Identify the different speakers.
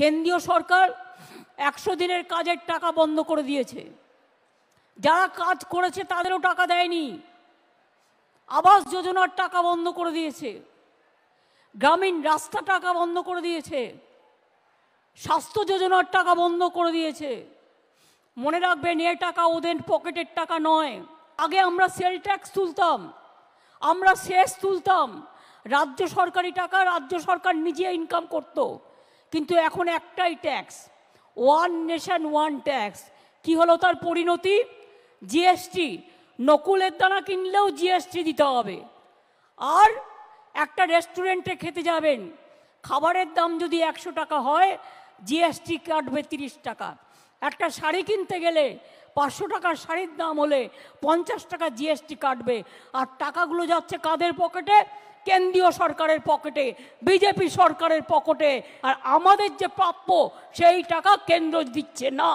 Speaker 1: কেন্দ্রীয় সরকার একশো দিনের কাজের টাকা বন্ধ করে দিয়েছে যারা কাজ করেছে তাদেরও টাকা দেয়নি আবাস যোজনার টাকা বন্ধ করে দিয়েছে গ্রামীণ রাস্তা টাকা বন্ধ করে দিয়েছে স্বাস্থ্য যোজনার টাকা বন্ধ করে দিয়েছে মনে রাখবেন এ টাকা ওদের পকেটের টাকা নয় আগে আমরা সেল ট্যাক্স তুলতাম আমরা সেস তুলতাম রাজ্য সরকারি টাকা রাজ্য সরকার নিজে ইনকাম করতো কিন্তু এখন একটাই tax one nation one tax কি হলো তার পরিণতি জিএসটি নকুলের দানা কিনলেও জিএসটি দিতে হবে আর একটা রেস্টুরেন্টে খেতে যাবেন খাবারের দাম যদি একশো টাকা হয় জিএসটি কাটবে তিরিশ টাকা একটা শাড়ি কিনতে গেলে পাঁচশো টাকার শাড়ির দাম হলে পঞ্চাশ টাকা জিএসটি কাটবে আর টাকাগুলো যাচ্ছে কাদের পকেটে কেন্দ্রীয় সরকারের পকেটে বিজেপি সরকারের পকেটে আর আমাদের যে প্রাপ্য সেই টাকা কেন্দ্র দিচ্ছে না